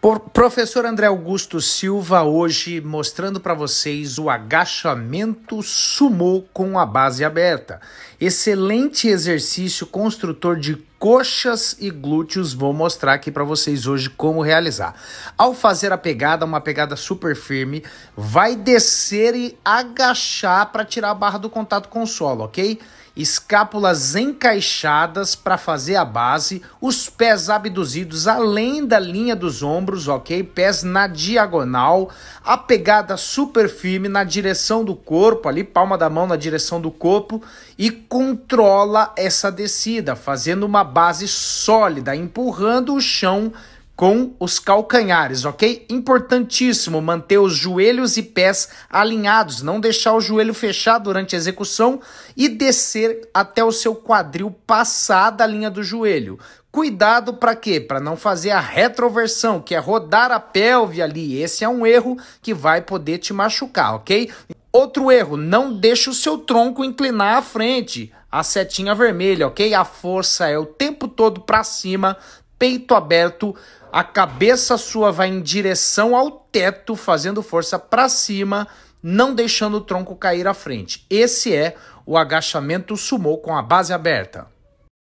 Por professor André Augusto Silva hoje mostrando para vocês o agachamento sumô com a base aberta. Excelente exercício construtor de coxas e glúteos. Vou mostrar aqui para vocês hoje como realizar. Ao fazer a pegada, uma pegada super firme, vai descer e agachar para tirar a barra do contato com o solo, ok? escápulas encaixadas para fazer a base, os pés abduzidos além da linha dos ombros, ok? Pés na diagonal, a pegada super firme na direção do corpo, ali, palma da mão na direção do corpo, e controla essa descida, fazendo uma base sólida, empurrando o chão com os calcanhares, ok? Importantíssimo manter os joelhos e pés alinhados, não deixar o joelho fechar durante a execução e descer até o seu quadril passar da linha do joelho. Cuidado para quê? Para não fazer a retroversão, que é rodar a pelve ali. Esse é um erro que vai poder te machucar, ok? Outro erro, não deixe o seu tronco inclinar à frente, a setinha vermelha, ok? A força é o tempo todo para cima, peito aberto, a cabeça sua vai em direção ao teto, fazendo força para cima, não deixando o tronco cair à frente. Esse é o agachamento sumô com a base aberta.